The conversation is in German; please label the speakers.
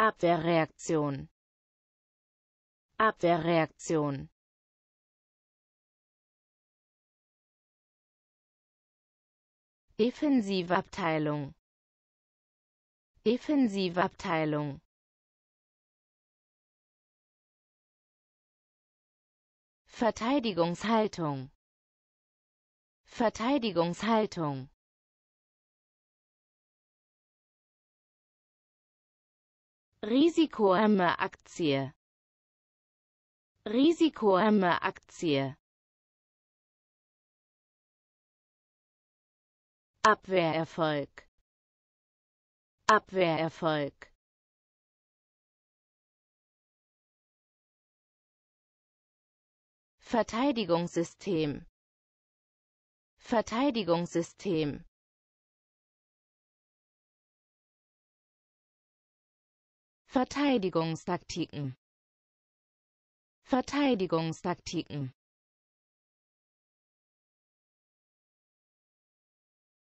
Speaker 1: Abwehrreaktion Abwehrreaktion Defensivabteilung Defensivabteilung Verteidigungshaltung Verteidigungshaltung Risikoarme Aktie Risikoarme Aktie Abwehrerfolg Abwehrerfolg Verteidigungssystem Verteidigungssystem Verteidigungstaktiken Verteidigungstaktiken